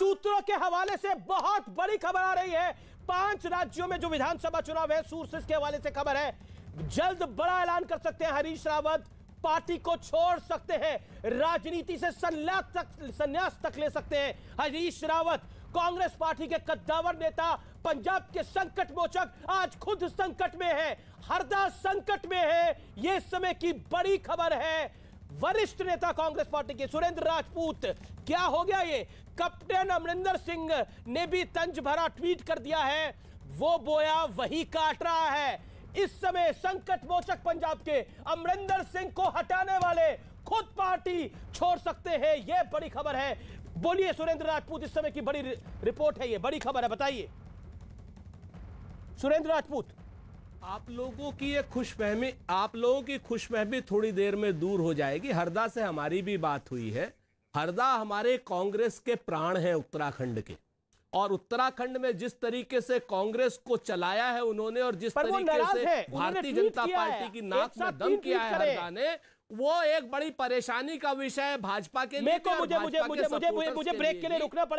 सूत्रों के हवाले से बहुत बड़ी खबर आ रही है पांच राज्यों में जो विधानसभा चुनाव है सूर्स के हवाले से खबर है जल्द बड़ा ऐलान कर सकते हैं हरीश रावत पार्टी को छोड़ सकते हैं राजनीति से संन्यास तक ले सकते हैं हरीश रावत कांग्रेस पार्टी के कद्दावर नेता पंजाब के संकट मोचक आज खुद संकट में है हरदा संकट में है यह समय की बड़ी खबर है वरिष्ठ नेता कांग्रेस पार्टी के सुरेंद्र राजपूत क्या हो गया ये कप्टन अमरिंदर सिंह ने भी तंज भरा ट्वीट कर दिया है वो बोया वही काट रहा है इस समय संकट मोचक पंजाब के अमरिंदर सिंह को हटाने वाले खुद पार्टी छोड़ सकते हैं यह बड़ी खबर है बोलिए सुरेंद्र राजपूत इस समय की बड़ी रिपोर्ट है ये बड़ी खबर है बताइए सुरेंद्र राजपूत आप लोगों की ये खुशफहमी आप लोगों की खुशफहमी थोड़ी देर में दूर हो जाएगी हरदा से हमारी भी बात हुई है हरदा हमारे कांग्रेस के प्राण है उत्तराखंड के और उत्तराखंड में जिस तरीके से कांग्रेस को चलाया है उन्होंने और जिस तरीके से भारतीय जनता पार्टी की नाक में दम किया है हरदा ने वो एक बड़ी परेशानी का विषय है भाजपा के लिए मुझे मुझे मुझे मुझे ब्रेक के लिए रुकना पड़ेगा